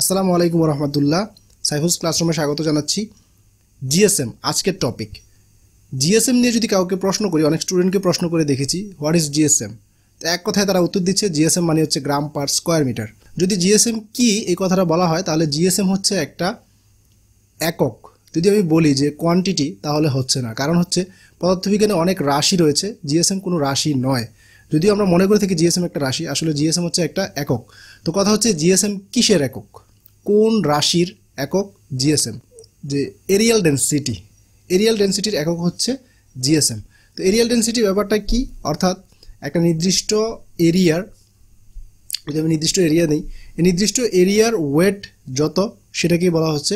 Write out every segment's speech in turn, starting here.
আসসালামু আলাইকুম রহমতুল্লাহ সাইফুস ক্লাসরুমে স্বাগত জানাচ্ছি জিএসএম আজকের টপিক জিএসএম নিয়ে যদি কাউকে প্রশ্ন করি অনেক স্টুডেন্টকে প্রশ্ন করে দেখেছি হোয়াট ইজ জিএসএম তো এক কথায় তারা উত্তর দিচ্ছে জিএসএম মানে হচ্ছে গ্রাম পার স্কোয়ার মিটার যদি জিএসএম কি এই কথাটা বলা হয় তাহলে জিএসএম হচ্ছে একটা একক যদি আমি বলি যে কোয়ান্টিটি তাহলে হচ্ছে না কারণ হচ্ছে পদার্থবিজ্ঞানে অনেক রাশি রয়েছে জিএসএম কোনো রাশি নয় যদিও আমরা মনে করে থাকি জিএসএম একটা রাশি আসলে জিএসএম হচ্ছে একটা একক তো কথা হচ্ছে জিএসএম কিসের একক কোন রাশির একক জিএসএম যে এরিয়াল ডেন্সিটি এরিয়াল ডেন্সিটির একক হচ্ছে জিএসএম তো এরিয়াল ডেন্সিটি ব্যাপারটা কি অর্থাৎ একটা নির্দিষ্ট এরিয়ার যদি আমি নির্দিষ্ট এরিয়া নেই এই নির্দিষ্ট এরিয়ার ওয়েট যত সেটাকেই বলা হচ্ছে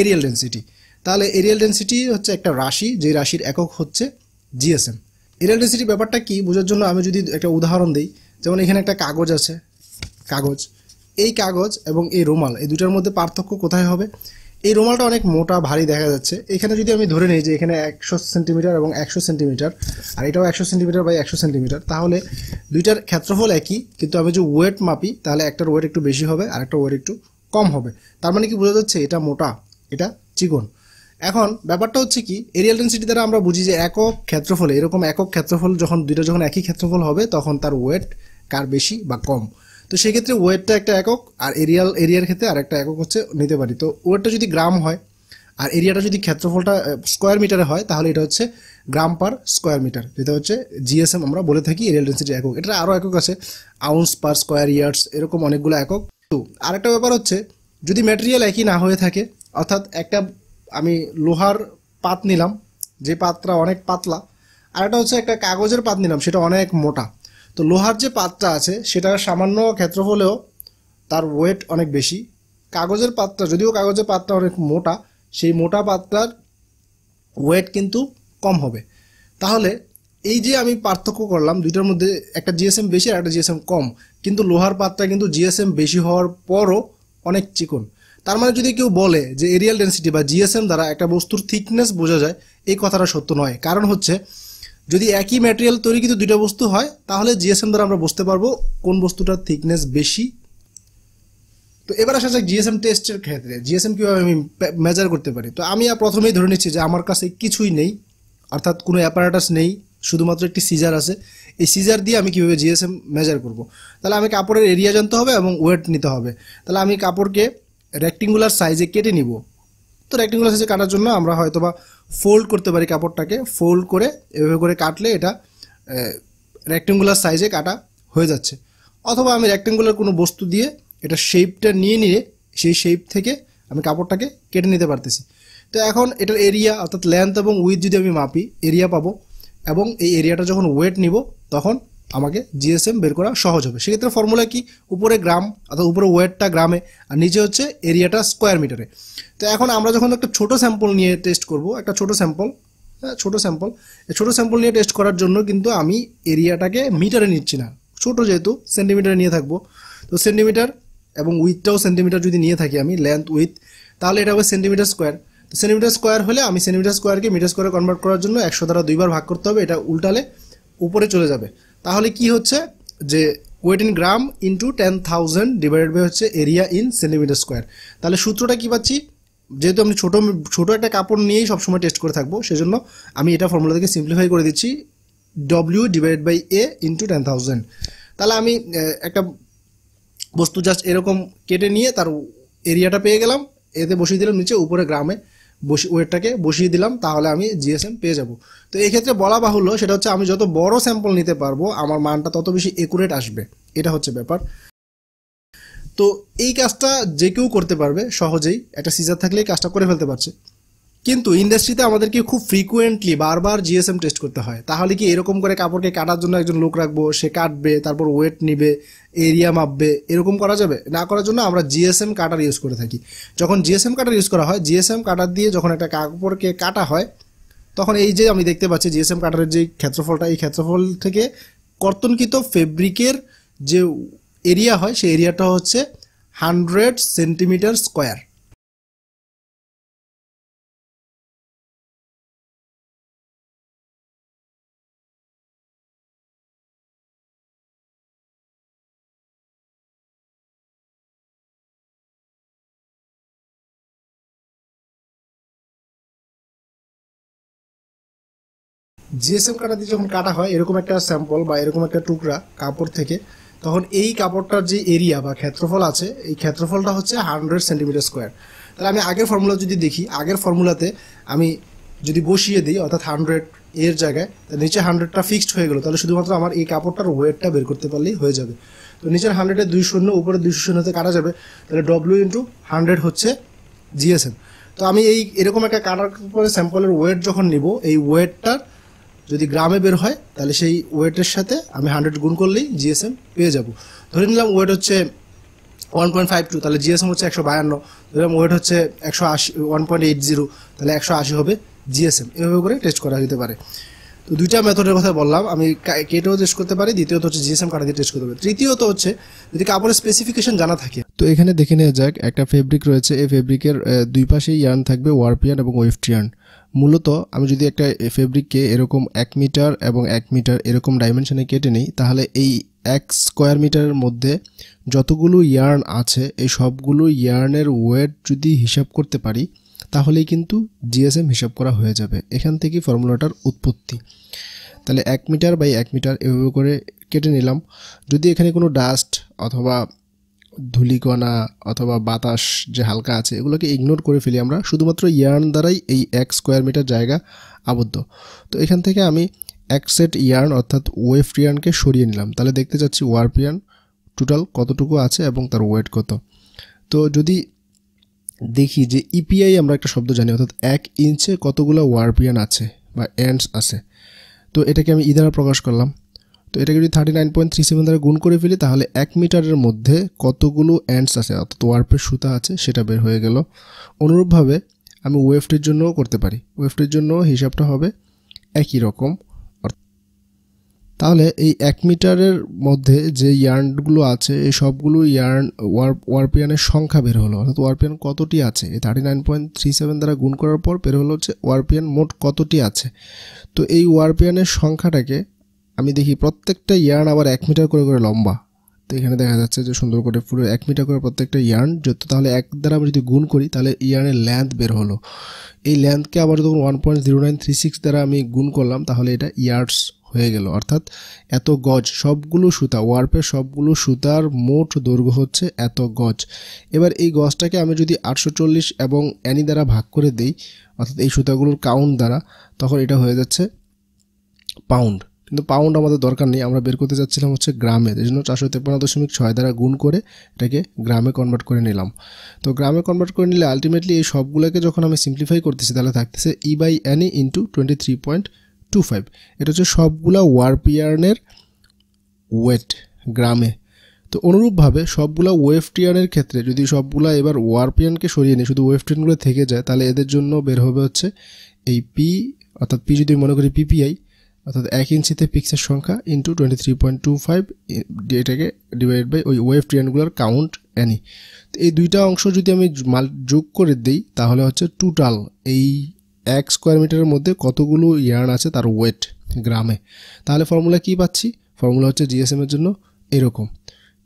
এরিয়াল ডেন্সিটি তাহলে এরিয়াল ডেন্সিটি হচ্ছে একটা রাশি যে রাশির একক হচ্ছে জিএসএম এরিয়াল ডেন্সিটির ব্যাপারটা কি বোঝার জন্য আমি যদি একটা উদাহরণ দিই যেমন এখানে একটা কাগজ আছে কাগজ এই কাগজ এবং এই রুমাল এই দুটার মধ্যে পার্থক্য কোথায় হবে এই রুমালটা অনেক মোটা ভারী দেখা যাচ্ছে এখানে যদি আমি ধরে নিই যে এখানে একশো সেন্টিমিটার এবং একশো সেন্টিমিটার আর এটাও একশো সেন্টিমিটার বাই একশো সেন্টিমিটার তাহলে দুইটার ক্ষেত্রফল একই কিন্তু আমি যে ওয়েট মাপি তাহলে একটার ওয়েট একটু বেশি হবে আর একটা ওয়েট একটু কম হবে তার মানে কি বোঝা যাচ্ছে এটা মোটা এটা চিকন এখন ব্যাপারটা হচ্ছে কি এরিয়াল ডেন্সিটি দ্বারা আমরা বুঝি যে একক ক্ষেত্রফলে এরকম একক ক্ষেত্রফল যখন দুইটা যখন একই ক্ষেত্রফল হবে তখন তার ওয়েট কার বেশি বা কম তো সেক্ষেত্রে ওয়েটটা একটা একক আর এরিয়াল এরিয়ার ক্ষেত্রে আর একটা একক হচ্ছে নিতে পারি তো ওয়েটটা যদি গ্রাম হয় আর এরিয়াটা যদি ক্ষেত্রফলটা স্কোয়ার মিটারে হয় তাহলে এটা হচ্ছে গ্রাম পার স্কোয়ার মিটার যেটা হচ্ছে জিএসএম আমরা বলে থাকি এরিয়াল ডেন্সিটি একক এটা আরও একক আছে আউন্স পার স্কোয়ার ইয়ার্স এরকম অনেকগুলো একক তো আরেকটা ব্যাপার হচ্ছে যদি ম্যাটেরিয়াল একই না হয়ে থাকে অর্থাৎ একটা আমি লোহার পাত নিলাম যে পাতটা অনেক পাতলা আর একটা হচ্ছে একটা কাগজের পাত নিলাম সেটা অনেক মোটা তো লোহার যে পাতটা আছে সেটার সামান্য ক্ষেত্র হলেও তার ওয়েট অনেক বেশি কাগজের পাতটা যদিও কাগজের পাতটা অনেক মোটা সেই মোটা পাতটার ওয়েট কিন্তু কম হবে তাহলে এই যে আমি পার্থক্য করলাম দুইটার মধ্যে একটা জিএসএম বেশি আর একটা জিএসএম কম কিন্তু লোহার পাতটা কিন্তু জিএসএম বেশি হওয়ার পরও অনেক চিকন তার মানে যদি কেউ বলে যে এরিয়াল ডেন্সিটি বা জিএসএম দ্বারা একটা বস্তুর থিকনেস বোঝা যায় এই কথাটা সত্য নয় কারণ হচ্ছে যদি একই ম্যাটেরিয়াল তৈরি কিন্তু দুইটা বস্তু হয় তাহলে জিএসএম দ্বারা আমরা বুঝতে পারবো কোন বস্তুটার থিকনেস বেশি তো এবার আসা যাক জিএসএম টেস্টের ক্ষেত্রে জিএসএম কীভাবে আমি মেজার করতে পারি তো আমি প্রথমেই ধরে নিচ্ছি যে আমার কাছে কিছুই নেই অর্থাৎ কোনো অ্যাপারাটাস নেই শুধুমাত্র একটি সিজার আছে এই সিজার দিয়ে আমি কীভাবে জিএসএম মেজার করব। তাহলে আমি কাপড়ের এরিয়া জানতে হবে এবং ওয়েট নিতে হবে তাহলে আমি কাপড়কে রেক্টিঙ্গুলার সাইজে কেটে নিব তো রেক্টিঙ্গুলার সাইজে কাটার জন্য আমরা হয়তো বা ফোল্ড করতে পারি কাপড়টাকে ফোল্ড করে এভাবে করে কাটলে এটা রেক্টেঙ্গুলার সাইজে কাটা হয়ে যাচ্ছে অথবা আমি রেক্টেঙ্গুলার কোনো বস্তু দিয়ে এটা শেপটা নিয়ে নিয়ে সেই শেপ থেকে আমি কাপড়টাকে কেটে নিতে পারতেছি তো এখন এটার এরিয়া অর্থাৎ লেন্থ এবং উইথ যদি আমি মাপি এরিয়া পাবো এবং এই এরিয়াটা যখন ওয়েট নিব তখন আমাকে জিএসএম বের করা সহজ হবে সেক্ষেত্রে ফর্মুলা কি উপরে গ্রাম অর্থাৎ উপরে ওয়েটটা গ্রামে আর নিচে হচ্ছে এরিয়াটা স্কোয়ার মিটারে তো এখন আমরা যখন একটা ছোট স্যাম্পল নিয়ে টেস্ট করব একটা ছোট স্যাম্পল হ্যাঁ ছোটো স্যাম্পল ছোটো স্যাম্পল নিয়ে টেস্ট করার জন্য কিন্তু আমি এরিয়াটাকে মিটারে নিচ্ছি না ছোটো যেহেতু সেন্টিমিটারে নিয়ে থাকবো তো সেন্টিমিটার এবং উইথটাও সেন্টিমিটার যদি নিয়ে থাকি আমি লেন্থ উইথ তাহলে এটা হবে সেন্টিমিটার স্কোয়ার তো সেন্টিমিটার স্কোয়ার হলে আমি সেন্টিমিটার স্কোয়ারকে মিটার স্কোয়ারে কনভার্ট করার জন্য একশো দ্বারা দুইবার ভাগ করতে হবে এটা উল্টালে উপরে চলে যাবে তাহলে কি হচ্ছে যে weight in gram into ten thousand divided by হচ্ছে এরিয়া ইন সেন্টিমিটার স্কোয়ার তাহলে সূত্রটা কি পাচ্ছি যেহেতু আমি ছোটো ছোটো একটা কাপড় নিয়েই সবসময় টেস্ট করে থাকবো সেজন্য আমি এটা ফর্মুলা থেকে সিম্পলিফাই করে দিচ্ছি W divided by A into ten thousand তাহলে আমি একটা বস্তু জাস্ট এরকম কেটে নিয়ে তার এরিয়াটা পেয়ে গেলাম এতে বসিয়ে দিলাম নিচে উপরে গ্রামে বসি ওয়েটটাকে বসিয়ে দিলাম তাহলে আমি জিএসএম পেয়ে যাব তো এই ক্ষেত্রে বলা বাহুল্য সেটা হচ্ছে আমি যত বড় স্যাম্পল নিতে পারবো আমার মানটা তত বেশি একুরেট আসবে এটা হচ্ছে ব্যাপার তো এই কাজটা যে কেউ করতে পারবে সহজেই একটা সিজার থাকলেই কাজটা করে ফেলতে পারছে কিন্তু ইন্ডাস্ট্রিতে আমাদেরকে খুব ফ্রিকুয়েন্টলি বারবার জিএসএম টেস্ট করতে হয় তাহলে কি এরকম করে কাপড়কে কাটার জন্য একজন লোক রাখবো সে কাটবে তারপর ওয়েট নিবে এরিয়া মাপবে এরকম করা যাবে না করার জন্য আমরা জিএসএম কাটার ইউজ করে থাকি যখন জিএসএম কাটার ইউজ করা হয় জিএসএম কাটার দিয়ে যখন একটা কাপড়কে কাটা হয় তখন এই যে আমি দেখতে পাচ্ছি জিএসএম কাটারের যে ক্ষেত্রফলটা এই ক্ষেত্রফল থেকে কর্তনকৃত ফেব্রিকের যে এরিয়া হয় সেই এরিয়াটা হচ্ছে হান্ড্রেড সেন্টিমিটার স্কোয়ার জিএসএম কাটা দিয়ে যখন কাটা হয় এরকম একটা স্যাম্পল বা এরকম একটা টুকরা কাপড় থেকে তখন এই কাপড়টার যে এরিয়া বা ক্ষেত্রফল আছে এই ক্ষেত্রফলটা হচ্ছে হান্ড্রেড সেন্টিমিটার স্কোয়ার তাহলে আমি আগের ফর্মুলা যদি দেখি আগের ফর্মুলাতে আমি যদি বসিয়ে দিই অর্থাৎ হান্ড্রেড এর জায়গায় নিচে হান্ড্রেডটা ফিক্সড হয়ে গেলো তাহলে শুধুমাত্র আমার এই কাপড়টার ওয়েটটা বের করতে পারলেই হয়ে যাবে তো নিচের হান্ড্রেডের দুই শূন্য উপরে দুইশো শূন্যতে কাটা যাবে তাহলে ডব্লিউ ইন্টু হান্ড্রেড হচ্ছে জিএসএম তো আমি এই এরকম একটা কাটার পরে স্যাম্পলের ওয়েট যখন নিব এই ওয়েটটার যদি গ্রামে বের হয় তাহলে সেই ওয়েটের সাথে আমি হান্ড্রেড গুণ করলেই জিএসএম পেয়ে যাব ধরে নিলাম ওয়েট হচ্ছে ওয়ান পয়েন্ট ফাইভ টু তাহলে জিএসএম হচ্ছে একশো বায়ান্ন ধরলাম ওয়েট হচ্ছে একশো আশি ওয়ান পয়েন্ট এইট জিরো তাহলে একশো আশি হবে জিএসএম এভাবে করে টেস্ট করা যেতে পারে তো দুইটা মেথডের কথা বললাম আমি কেটেও টেস্ট করতে পারি দ্বিতীয়ত হচ্ছে জিএসএম কার্ড দিয়ে টেস্ট করতে পারি তৃতীয়ত হচ্ছে যদি কাপড়ের স্পেসিফিকেশন জানা থাকে তো এখানে দেখে নেওয়া যাক একটা ফেব্রিক রয়েছে এই ফেব্রিকের দুই পাশেই ইয়ার্ন থাকবে ওয়ার্প ইয়ার্ন এবং ওয়েফট ইয়ার্ন মূলত আমি যদি একটা ফেব্রিককে এরকম এক মিটার এবং এক মিটার এরকম ডাইমেনশনে কেটে নিই তাহলে এই এক স্কোয়ার মিটারের মধ্যে যতগুলো ইয়ার্ন আছে এই সবগুলো ইয়ার্নের ওয়েট যদি হিসাব করতে পারি তাহলেই কিন্তু জিএসএম হিসাব করা হয়ে যাবে এখান থেকে ফর্মুলাটার উৎপত্তি তাহলে এক মিটার বাই এক মিটার এভাবে করে কেটে নিলাম যদি এখানে কোনো ডাস্ট অথবা ধুলিকণা অথবা বাতাস যে হালকা আছে এগুলোকে ইগনোর করে ফেলি আমরা শুধুমাত্র ইয়ার্ন দ্বারাই এই এক স্কোয়ার মিটার জায়গা আবদ্ধ তো এখান থেকে আমি এক সেট ইয়ার্ন অর্থাৎ ওয়েফ ইয়ার্নকে সরিয়ে নিলাম তাহলে দেখতে চাচ্ছি ওয়ার্প ইয়ার্ন টোটাল কতটুকু আছে এবং তার ওয়েট কত তো যদি দেখি যে ইপিআই e আমরা একটা শব্দ জানি অর্থাৎ এক ইঞ্চে কতগুলো ওয়ারপিয়ান আছে বা অ্যান্ডস আছে তো এটাকে আমি ইদারা e প্রকাশ করলাম তো এটাকে যদি thirty nine point three seven দ্বারা গুণ করে ফেলি তাহলে এক মিটারের মধ্যে কতগুলো অ্যান্ডস আছে অর্থাৎ ওয়ারপের সুতা আছে সেটা বের হয়ে গেল অনুরূপভাবে আমি ওয়েফটির জন্যও করতে পারি ওয়েফটির জন্য হিসাবটা হবে একই রকম তাহলে এই এক মিটারের মধ্যে যে ইয়ার্নগুলো আছে এই সবগুলো ইয়ার্ন ওয়ার ওয়ারপিয়ানের সংখ্যা বের হলো অর্থাৎ ওয়ারপিয়ান কতটি আছে এই thirty nine point three seven দ্বারা গুণ করার পর বের হলো হচ্ছে ওয়ারপিয়ান মোট কতটি আছে তো এই ওয়ারপিয়ানের সংখ্যাটাকে আমি দেখি প্রত্যেকটা ইয়ার্ন আবার এক মিটার করে করে লম্বা তো এখানে দেখা যাচ্ছে যে সুন্দর করে পুরো এক মিটার করে প্রত্যেকটা ইয়ার্ন যত তাহলে এক দ্বারা আমি যদি গুণ করি তাহলে ইয়ার্নের ল্যান্থ বের হলো এই ল্যান্থকে আবার যখন one point zero nine three six দ্বারা আমি গুণ করলাম তাহলে এটা ইয়ার্স হয়ে গেল অর্থাৎ এত গজ সবগুলো সুতা ওয়ার্পের সবগুলো সুতার মোট দৈর্ঘ্য হচ্ছে এত গজ এবার এই গজটাকে আমি যদি আটশো এবং অ্যানি দ্বারা ভাগ করে দিই অর্থাৎ এই সুতাগুলোর কাউন্ট দ্বারা তখন এটা হয়ে যাচ্ছে পাউন্ড কিন্তু পাউন্ড আমাদের দরকার নেই আমরা বের করতে চাচ্ছিলাম হচ্ছে গ্রামে এই জন্য চারশো তেপান্ন দশমিক ছয় দ্বারা গুণ করে এটাকে গ্রামে কনভার্ট করে নিলাম তো গ্রামে কনভার্ট করে নিলে আলটিমেটলি এই সবগুলোকে যখন আমি সিম্পলিফাই করতেছি তাহলে থাকতেছে E by Ne into twenty three point two five এটা হচ্ছে সবগুলা ওয়ার্প ওয়েট গ্রামে তো অনুরূপভাবে সবগুলা ওয়েভ টিয়ারের ক্ষেত্রে যদি সবগুলা এবার ওয়ারপিয়ানকে সরিয়ে নিই শুধু ওয়েভ থেকে যায় তাহলে এদের জন্য বের হবে হচ্ছে এই পি অর্থাৎ পি যদি মনে করি পিপিআই অর্থাৎ এক ইঞ্চিতে পিক্সের সংখ্যা into twenty three point two five এটাকে ডিভাইড বাই ওই ওয়েভ টিয়ানগুলোর কাউন্ট অ্যানি তো এই দুইটা অংশ যদি আমি মাল যোগ করে দিই তাহলে হচ্ছে টোটাল এই এক স্কোয়ার মিটারের মধ্যে কতগুলো ইয়ার্ন আছে তার ওয়েট গ্রামে তাহলে ফর্মুলা কি পাচ্ছি ফর্মুলা হচ্ছে জিএসএমের জন্য এরকম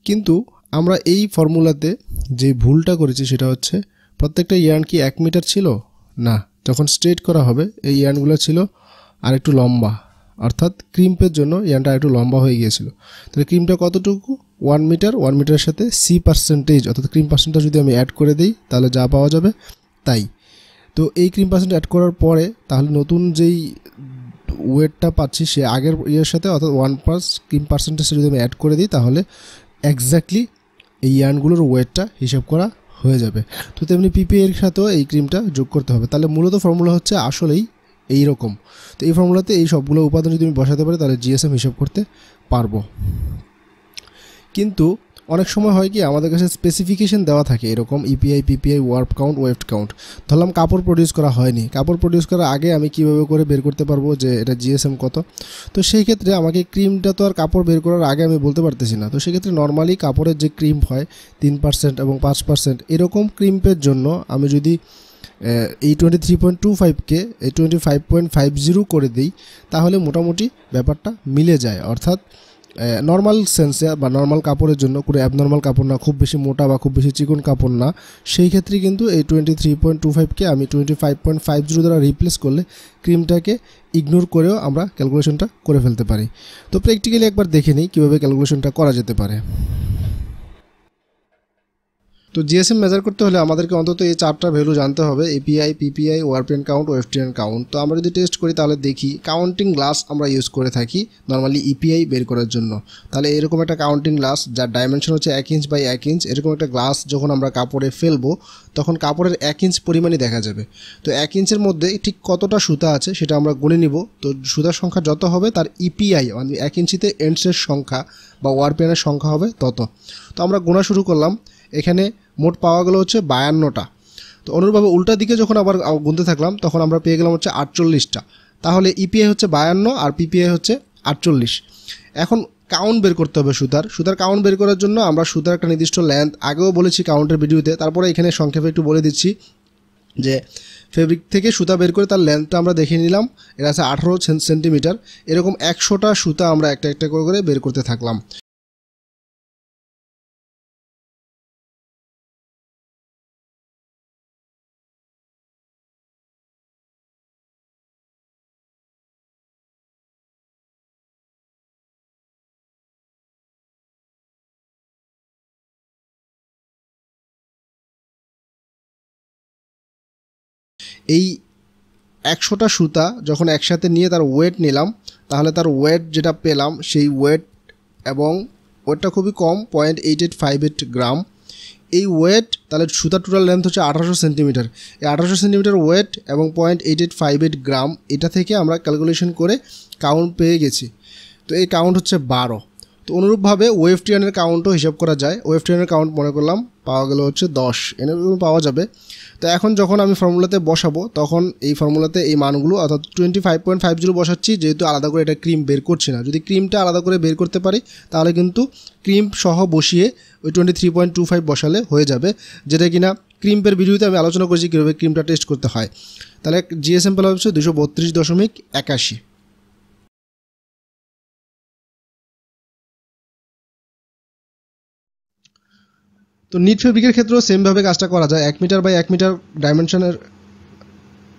কিন্তু আমরা এই ফর্মুলাতে যে ভুলটা করেছি সেটা হচ্ছে প্রত্যেকটা ইয়ার্ন কি এক মিটার ছিল না যখন স্ট্রেট করা হবে এই ইয়ার্নগুলো ছিল আর একটু লম্বা অর্থাৎ ক্রিম্পের জন্য ইয়ার্নটা একটু লম্বা হয়ে গিয়েছিল তাহলে ক্রিমটা কতটুকু ওয়ান মিটার ওয়ান মিটারের সাথে সি পার্সেন্টেজ অর্থাৎ ক্রিম পার্সেন্টটা যদি আমি অ্যাড করে দিই তাহলে যা পাওয়া যাবে তাই তো এই ক্রিম পার্সেন্ট অ্যাড করার পরে তাহলে নতুন যেই ওয়েটটা পাচ্ছি সে আগের ইয়ের সাথে অর্থাৎ ওয়ান পার্স ক্রিম পার্সেন্টেজটা যদি আমি অ্যাড করে দিই তাহলে একজ্যাক্টলি এই ইয়ানগুলোর ওয়েটটা হিসাব করা হয়ে যাবে তো তেমনি পিপি এর সাথেও এই ক্রিমটা যোগ করতে হবে তাহলে মূলত ফর্মুলা হচ্ছে আসলেই এই রকম তো এই ফর্মুলাতে এই সবগুলো উপাদান যদি আমি বসাতে পারি তাহলে জিএসএম হিসাব করতে পারবো কিন্তু অনেক সময় হয় কি আমাদের কাছে স্পেসিফিকেশন দেওয়া থাকে এরকম ইপিআই পিপিআই ওয়ার্প কাউন্ট ওয়েভ কাউন্ট ধরলাম কাপড় প্রডিউস করা হয়নি কাপড় প্রডিউস করার আগে আমি কিভাবে করে বের করতে পারবো যে এটা জিএসএম কত তো সেই ক্ষেত্রে আমাকে ক্রিমটা তো আর কাপড় বের করার আগে আমি বলতে পারতেছি না তো সেক্ষেত্রে নর্মালি কাপড়ের যে ক্রিম হয় তিন পার্সেন্ট এবং পাঁচ পার্সেন্ট এরকম ক্রিম্পের জন্য আমি যদি এই টোয়েন্টি থ্রি পয়েন্ট টু ফাইভকে এই twenty five point five zero করে দিই তাহলে মোটামুটি ব্যাপারটা মিলে যায় অর্থাৎ নর্মাল সেন্সে বা নর্মাল কাপড়ের জন্য কোনো অ্যাবনর্মাল কাপড় না খুব বেশি মোটা বা খুব বেশি চিকন কাপড় না সেই ক্ষেত্রে কিন্তু এই টোয়েন্টি থ্রি পয়েন্ট টু ফাইভকে আমি twenty five point five zero দ্বারা রিপ্লেস করলে ক্রিমটাকে ইগনোর করেও আমরা ক্যালকুলেশনটা করে ফেলতে পারি তো প্র্যাকটিক্যালি একবার দেখে নিই কীভাবে ক্যালকুলেশনটা করা যেতে পারে তো জিএসএম মেজার করতে হলে আমাদেরকে অন্তত এই চারটা ভ্যালু জানতে হবে EPI PPI warp yarn count weft yarn count তো আমরা যদি টেস্ট করি তাহলে দেখি কাউন্টিং গ্লাস আমরা ইউজ করে থাকি নর্মালি ইপিআই e বের করার জন্য তাহলে এরকম একটা কাউন্টিং গ্লাস যার ডাইমেনশন হচ্ছে এক ইঞ্চ বাই এক ইঞ্চ এরকম একটা গ্লাস যখন আমরা কাপড়ে ফেলবো তখন কাপড়ের এক ইঞ্চ পরিমাণই দেখা যাবে তো এক ইঞ্চের মধ্যে ঠিক কতটা সুতা আছে সেটা আমরা গুনে নিব তো সুতার সংখ্যা যত হবে তার ইপিআই e মানে এক ইঞ্চিতে এন্ডসের সংখ্যা বা ওয়ারপেনের সংখ্যা হবে তত তো আমরা গোনা শুরু করলাম এখানে মোট পাওয়া গেলো হচ্ছে বায়ান্নটা তো অনুরূপভাবে উল্টা দিকে যখন আবার গুনতে থাকলাম তখন আমরা পেয়ে গেলাম হচ্ছে আটচল্লিশটা তাহলে ইপিআই e হচ্ছে বায়ান্ন আর পিপিআই হচ্ছে আটচল্লিশ এখন কাউন্ট বের করতে হবে সুতার সুতার কাউন্ট বের করার জন্য আমরা সুতার একটা নির্দিষ্ট ল্যান্থ আগেও বলেছি কাউন্টের ভিডিওতে তারপরে এখানে সংক্ষেপে একটু বলে দিচ্ছি যে ফেব্রিক থেকে সুতা বের করে তার ল্যান্থটা আমরা দেখে নিলাম এটা আছে আঠারো সেন্টিমিটার এরকম একশোটা সুতা আমরা একটা একটা করে করে বের করতে থাকলাম এই একশোটা সুতা যখন একসাথে নিয়ে তার ওয়েট নিলাম তাহলে তার ওয়েট যেটা পেলাম সেই ওয়েট এবং ওয়েটটা খুবই কম point eight eight five eight gram এই ওয়েট তাহলে সুতার টোটাল লেন্থ হচ্ছে আঠারোশো সেন্টিমিটার এই আঠারোশো সেন্টিমিটার ওয়েট এবং point eight eight five eight gram এটা থেকে আমরা ক্যালকুলেশন করে কাউন্ট পেয়ে গেছি তো এই কাউন্ট হচ্ছে বারো তো অনুরূপভাবে ওয়েভ টিয়ানের কাউন্টও হিসাব করা যায় ওয়েভ টিয়ানের কাউন্ট মনে করলাম পাওয়া গেল হচ্ছে দশ এরকম পাওয়া যাবে তো এখন যখন আমি ফর্মুলাতে বসাবো তখন এই ফর্মুলাতে এই মানগুলো অর্থাৎ twenty five point five zero বসাচ্ছি যেহেতু আলাদা করে এটা ক্রিম বের করছি না যদি ক্রিমটা আলাদা করে বের করতে পারি তাহলে কিন্তু ক্রিম সহ বসিয়ে ওই twenty three point two five বসালে হয়ে যাবে যেটা কিনা ক্রিম্পের ভিডিওতে আমি আলোচনা করেছি কীভাবে ক্রিমটা টেস্ট করতে হয় তাহলে জিএসএম্পল হচ্ছে দুশো বত্রিশ দশমিক একাশি তো নিট ফেব্রিকের ক্ষেত্রেও সেমভাবে কাজটা করা যায় এক মিটার বাই এক মিটার ডাইমেনশনের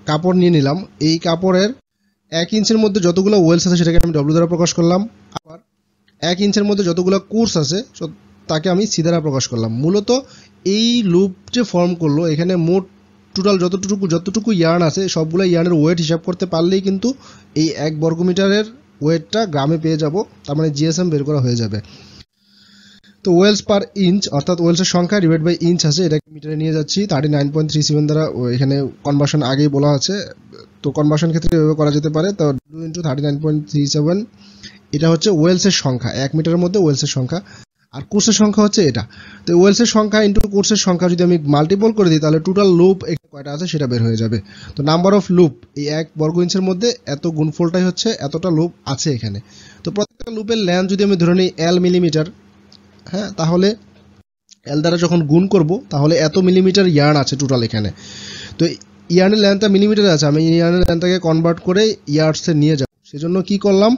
কাপড় নিয়ে নিলাম এই কাপড়ের এক ইঞ্চের মধ্যে যতগুলো ওয়েলস আছে সেটাকে আমি ডব্লু দ্বারা প্রকাশ করলাম আবার এক ইঞ্চের মধ্যে যতগুলো কোর্স আছে তাকে আমি সি দ্বারা প্রকাশ করলাম মূলত এই লুপ যে ফর্ম করলো এখানে মোট টোটাল যতটুকু যতটুকু ইয়ার্ন আছে সবগুলো ইয়ার্নের ওয়েট হিসাব করতে পারলেই কিন্তু এই এক বর্গমিটারের ওয়েটটা গ্রামে পেয়ে যাব তার মানে জিএসএম বের করা হয়ে যাবে তো ওয়েলস পার ইঞ্চ অর্থাৎ ওয়েলসের সংখ্যা ডিভাইড বাই ইঞ্চ আছে এটাকে মিটারে নিয়ে যাচ্ছি thirty nine point three seven দ্বারা এখানে কনভার্সন আগেই বলা আছে তো কনভার্সন ক্ষেত্রে এভাবে করা যেতে পারে তো two into thirty nine point three seven এটা হচ্ছে ওয়েলসের সংখ্যা এক মিটারের মধ্যে ওয়েলসের সংখ্যা আর কোর্সের সংখ্যা হচ্ছে এটা তো ওয়েলসের সংখ্যা ইন্টু কোর্সের সংখ্যা যদি আমি মাল্টিপল করে দিই তাহলে টোটাল লুপ কয়টা আছে সেটা বের হয়ে যাবে তো নাম্বার অফ লুপ এই এক বর্গ ইঞ্চের মধ্যে এত গুণফলটাই হচ্ছে এতটা লুপ আছে এখানে তো প্রত্যেকটা লুপের ল্যান্ড যদি আমি ধরে নিই এল মিলিমিটার হ্যাঁ তাহলে এল দ্বারা যখন গুণ করব তাহলে এত মিলিমিটার ইয়ার্ন আছে টোটাল এখানে তো ইয়ার্নের লেন্থটা মিলিমিটার আছে আমি ইয়ার্নের লেন্থটাকে কনভার্ট করে ইয়ার্ডসে নিয়ে যাব সেজন্য কি করলাম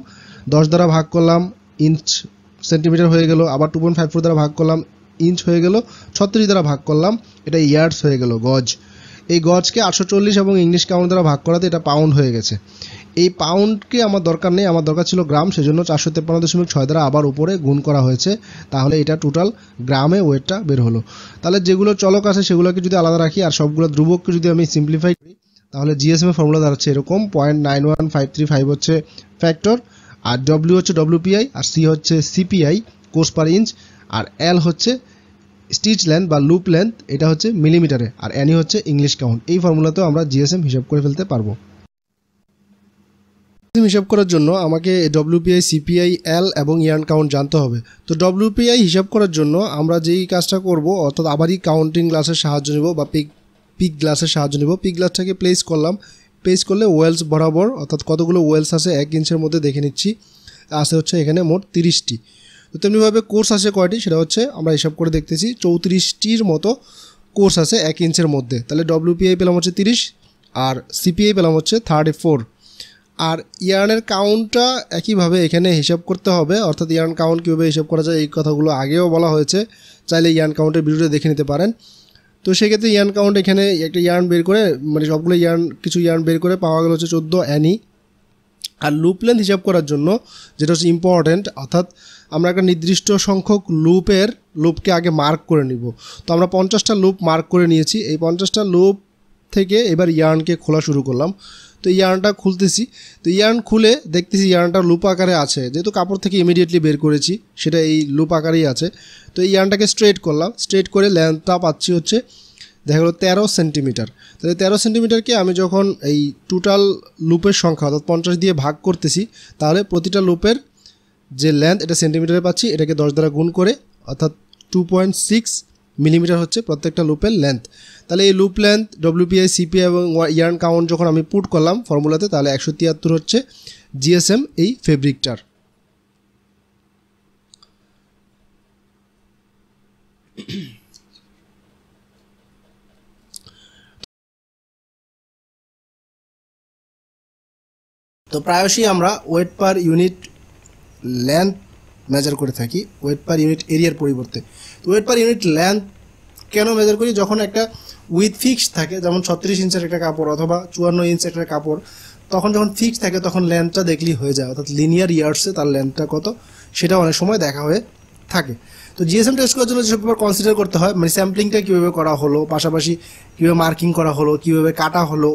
দশ দ্বারা ভাগ করলাম ইঞ্চ সেন্টিমিটার হয়ে গেল আবার টু পয়েন্ট ফাইভ ফোর দ্বারা ভাগ করলাম ইঞ্চ হয়ে গেল ছত্রিশ দ্বারা ভাগ করলাম এটা ইয়ার্ডস হয়ে গেল গজ এই গজকে আটশো চল্লিশ এবং ইংলিশ কাউন্ট দ্বারা ভাগ করাতে এটা পাউন্ড হয়ে গেছে এই পাউন্ডকে আমার দরকার নেই আমার দরকার ছিল গ্রাম সেই জন্য চারশো তেপ্পান্ন দশমিক ছয় দ্বারা আবার উপরে গুণ করা হয়েছে তাহলে এটা টোটাল গ্রামে ওয়েটটা বের হলো তাহলে যেগুলো চলক আছে সেগুলোকে যদি আলাদা রাখি আর সবগুলো ধ্রুবককে যদি আমি সিম্পলিফাই করি তাহলে জিএসএম ফর্মুলা দাঁড়াচ্ছে এরকম point nine one five three five হচ্ছে ফ্যাক্টর আর ডব্লিউ হচ্ছে ডব্লিউপিআই আর সি হচ্ছে সিপিআই কোর্স পার ইঞ্চ আর এল হচ্ছে স্টিচ লেন্থ বা লুপ লেন্থ এটা হচ্ছে মিলিমিটারে আর অ্যানি হচ্ছে ইংলিশ কাউন্ট এই ফর্মুলাতেও আমরা জিএসএম হিসাব করে ফেলতে পারবো হিসাব করার জন্য আমাকে ডব্লিউপিআই সিপিআই এল এবং ইয়ার্ন কাউন্ট জানতে হবে তো ডব্লিউপিআই হিসাব করার জন্য আমরা যেই কাজটা করব অর্থাৎ আবারই কাউন্টিং গ্লাসের সাহায্য নেব বা পিক পিক গ্লাসের সাহায্য নেব পিক গ্লাসটাকে প্লেস করলাম প্লেস করলে ওয়েলস বরাবর অর্থাৎ কতগুলো ওয়েলস আছে এক ইঞ্চের মধ্যে দেখে নিচ্ছি আছে হচ্ছে এখানে মোট তিরিশটি তো তেমনিভাবে কোর্স আছে কয়টি সেটা হচ্ছে আমরা হিসাব করে দেখতেছি চৌত্রিশটির মতো কোর্স আছে এক ইঞ্চের মধ্যে তাহলে ডব্লিউপিআই পেলাম হচ্ছে তিরিশ আর সিপিআই পেলাম হচ্ছে থার্টি ফোর আর ইয়ার্নের কাউন্টটা একইভাবে এখানে হিসাব করতে হবে অর্থাৎ ইয়ার্ন কাউন্ট কীভাবে হিসাব করা যায় এই কথাগুলো আগেও বলা হয়েছে চাইলে ইয়ার্ন কাউন্টের ভিডিওটা দেখে নিতে পারেন তো সেক্ষেত্রে ইয়ার্ন কাউন্ট এখানে একটা ইয়ার্ন বের করে মানে সবগুলো ইয়ার্ন কিছু ইয়ার্ন বের করে পাওয়া গেল হচ্ছে চোদ্দো অ্যানি আর লুপ লেন্থ হিসাব করার জন্য যেটা হচ্ছে ইম্পর্ট্যান্ট অর্থাৎ আমরা একটা নির্দিষ্ট সংখ্যক লুপের লুপকে আগে মার্ক করে নিব তো আমরা পঞ্চাশটা লুপ মার্ক করে নিয়েছি এই পঞ্চাশটা লুপ থেকে এবার ইয়ার্নকে খোলা শুরু করলাম তো ইয়ার্নটা খুলতেছি তো ইয়ার্ন খুলে দেখতেছি ইয়ার্নটা লুপ আকারে আছে যেহেতু কাপড় থেকে ইমিডিয়েটলি বের করেছি সেটা এই লুপ আকারেই আছে তো এই ইয়ার্নটাকে স্ট্রেট করলাম স্ট্রেট করে লেন্থটা পাচ্ছি হচ্ছে দেখা গেলো তেরো সেন্টিমিটার তাহলে তেরো সেন্টিমিটারকে আমি যখন এই টোটাল লুপের সংখ্যা অর্থাৎ পঞ্চাশ দিয়ে ভাগ করতেছি তাহলে প্রতিটা লুপের যে লেন্থ এটা সেন্টিমিটারে পাচ্ছি এটাকে দশ দ্বারা গুণ করে অর্থাৎ টু পয়েন্ট সিক্স মিলিমিটার হচ্ছে প্রত্যেকটা লুপের লেন্থ তাহলে এই লুপ লেন্থ ডব্লিউপিআই সিপি এবং ইয়ার্ন কাউন্ট যখন আমি পুট করলাম ফর্মুলাতে তাহলে একশো তিয়াত্তর হচ্ছে জিএসএম এই ফেব্রিকটার তো প্রায়শই আমরা weight per unit length measure করে থাকি ওয়েট পার ইউনিট এরিয়ার পরিবর্তে ওয়েট পার ইউনিট লেন্থ কেন মেজার করি যখন একটা উইথ ফিক্স থাকে যেমন ছত্রিশ ইঞ্চের একটা কাপড় অথবা চুয়ান্ন ইঞ্চ একটা কাপড় তখন যখন ফিক্স থাকে তখন লেন্থটা দেখলেই হয়ে যায় অর্থাৎ লিনিয়ার ইয়ার্সে তার লেন্থটা কত সেটা অনেক সময় দেখা হয়ে থাকে তো জিএসএম টেস্ট করার জন্য যেসব ব্যাপার কনসিডার করতে হয় মানে স্যাম্পলিংটা কীভাবে করা হলো পাশাপাশি কীভাবে মার্কিং করা হলো কীভাবে কাটা হলো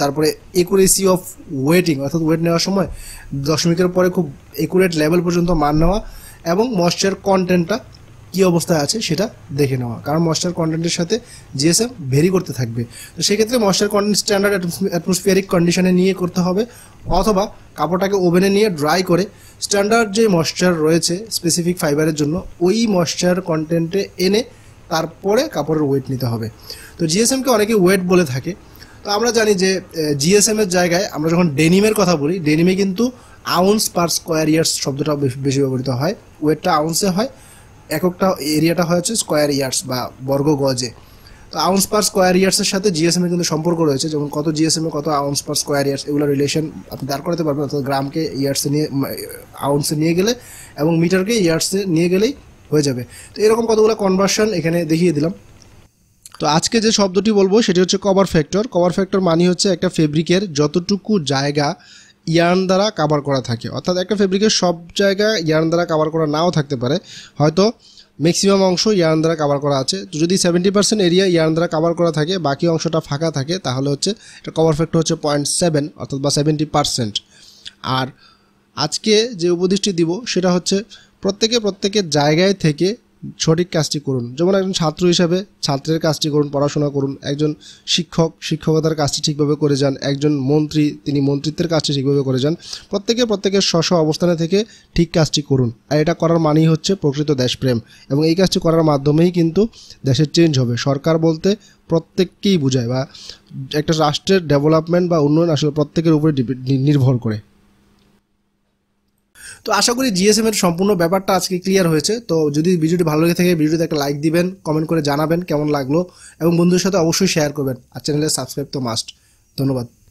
তারপরে একুরেসি অফ ওয়েটিং অর্থাৎ ওয়েট নেওয়ার সময় দশমিকের পরে খুব একুরেট লেভেল পর্যন্ত মান নেওয়া এবং ময়েশ্চার কন্টেন্টটা কি অবস্থায় আছে সেটা দেখে নেওয়া কারণ ময়েশ্চার কন্টেন্টের সাথে জিএসএম ভেরি করতে থাকবে তো সেক্ষেত্রে ময়েশ্চার কন্টেন্ট স্ট্যান্ডার্ড অ্যাটমসফিয়ারিক কন্ডিশনে নিয়ে করতে হবে অথবা কাপড়টাকে ওভেনে নিয়ে ড্রাই করে স্ট্যান্ডার্ড যে ময়েশ্চার রয়েছে স্পেসিফিক ফাইবারের জন্য ওই ময়েশ্চার কন্টেন্টে এনে তারপরে কাপড়ের ওয়েট নিতে হবে তো জিএসএমকে অনেকে ওয়েট বলে থাকে তো আমরা জানি যে জিএসএমের জায়গায় আমরা যখন ডেনিমের কথা বলি ডেনিমে কিন্তু আউন্স পার স্কোয়ার ইয়ার্স শব্দটা বেশি ব্যবহৃত হয় ওয়েটটা আউন্সে হয় এককটা এরিয়াটা হয়েছে স্কোয়ার ইয়ার্স বা বর্গ গজে তো আউন্স পার স্কোয়ার ইয়ার্সের সাথে জিএসএম এর কিন্তু সম্পর্ক রয়েছে যেমন কত জিএসএম এ কত আউন্স পার স্কোয়ার ইয়ার্স এগুলো রিলেশন আপনি দাঁড় করাতে পারবেন অর্থাৎ গ্রামকে ইয়ার্সে নিয়ে আউন্সে নিয়ে গেলে এবং মিটারকে ইয়ার্সে নিয়ে গেলেই হয়ে যাবে তো এরকম কতগুলো কনভার্সন এখানে দেখিয়ে দিলাম তো আজকে যে শব্দটি বলবো সেটি হচ্ছে কভার ফ্যাক্টর কভার ফ্যাক্টর মানে হচ্ছে একটা ফেব্রিকের যতটুকু জায়গা ইয়ার্ন দ্বারা কাভার করা থাকে অর্থাৎ একটা ফেব্রিকের সব জায়গায় ইয়ার্ন দ্বারা কাভার করা নাও থাকতে পারে হয়তো ম্যাক্সিমাম অংশ ইয়ার্ন দ্বারা কাভার করা আছে তো যদি সেভেন্টি পার্সেন্ট এরিয়া ইয়ার্ন দ্বারা কাভার করা থাকে বাকি অংশটা ফাঁকা থাকে তাহলে হচ্ছে এটা কভার ফ্যাক্টর হচ্ছে পয়েন্ট সেভেন অর্থাৎ বা সেভেন্টি পার্সেন্ট আর আজকে যে উপদেশটি দিব সেটা হচ্ছে প্রত্যেকে প্রত্যেকের জায়গায় থেকে সঠিক কাজটি করুন যেমন একজন ছাত্র হিসাবে ছাত্রের কাজটি করুন পড়াশোনা করুন একজন শিক্ষক শিক্ষকতার কাজটি ঠিকভাবে করে যান একজন মন্ত্রী তিনি মন্ত্রিত্বের কাজটি ঠিকভাবে করে যান প্রত্যেকে প্রত্যেকের স্ব স্ব অবস্থানে থেকে ঠিক কাজটি করুন আর এটা করার মানেই হচ্ছে প্রকৃত দেশপ্রেম এবং এই কাজটি করার মাধ্যমেই কিন্তু দেশের চেঞ্জ হবে সরকার বলতে প্রত্যেককেই বোঝায় বা একটা রাষ্ট্রের ডেভেলপমেন্ট বা উন্নয়ন আসলে প্রত্যেকের উপরে নির্ভর করে তো আশা করি জিএসএম এর সম্পূর্ণ ব্যাপারটা আজকে ক্লিয়ার হয়েছে তো যদি ভিডিওটি ভালো লেগে থাকে ভিডিওতে একটা লাইক দিবেন কমেন্ট করে জানাবেন কেমন লাগলো এবং বন্ধুদের সাথে অবশ্যই শেয়ার করবেন আর চ্যানেলে সাবস্ক্রাইব তো মাস্ট ধন্যবাদ